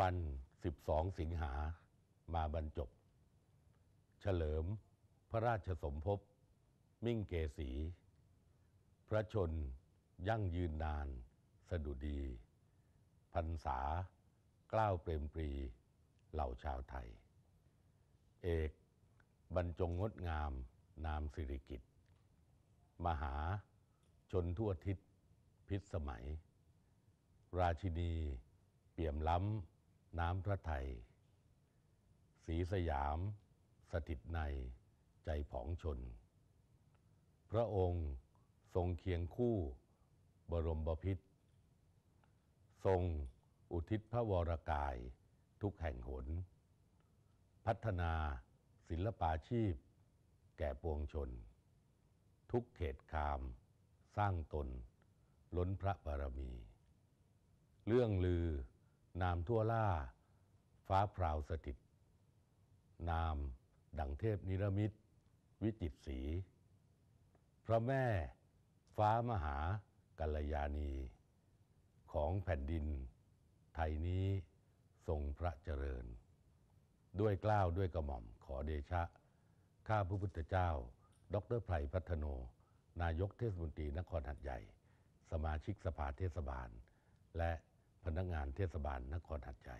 วัน12สิงหามาบรรจบเฉลิมพระราชสมภพมิ่งเกษีพระชนยั่งยืนนาน สดุดีพันษากล้าวเปรมปรี เหล่าชาวไทย เอก บรรจงงดงามนามสิริกิตมหาชนทั่วทิศพิษสมัย ราชินีเปี่ยมล้ำน้ำพระไทยสีสยาม สถิตในใจผองชน พระองค์ทรงเคียงคู่ บรมบพิษทรงอุทิศพระวรกาย ทุกแห่งหน พัฒนาศิลปาชีพ แก่ปวงชน ทุกเขตคาม สร้างตนล้นพระบารมีเรื่องลือนามทั่วล่า ฟ้าพราวสถิตนามดังเทพนิรมิตวิจิตศรีพระแม่ฟ้ามหากัลยาณี ของแผ่นดิน ไทยนี้ทรงพระเจริญ ด้วยกล้าวด้วยกระหม่อมขอเดชะข้าพระพุทธเจ้า ดรไพรพัฒโน นายกเทศมนตรีนครหัดใหญ่ สมาชิกสภาเทศบาลและพนักงานเทศบาลนครหัดใหญ่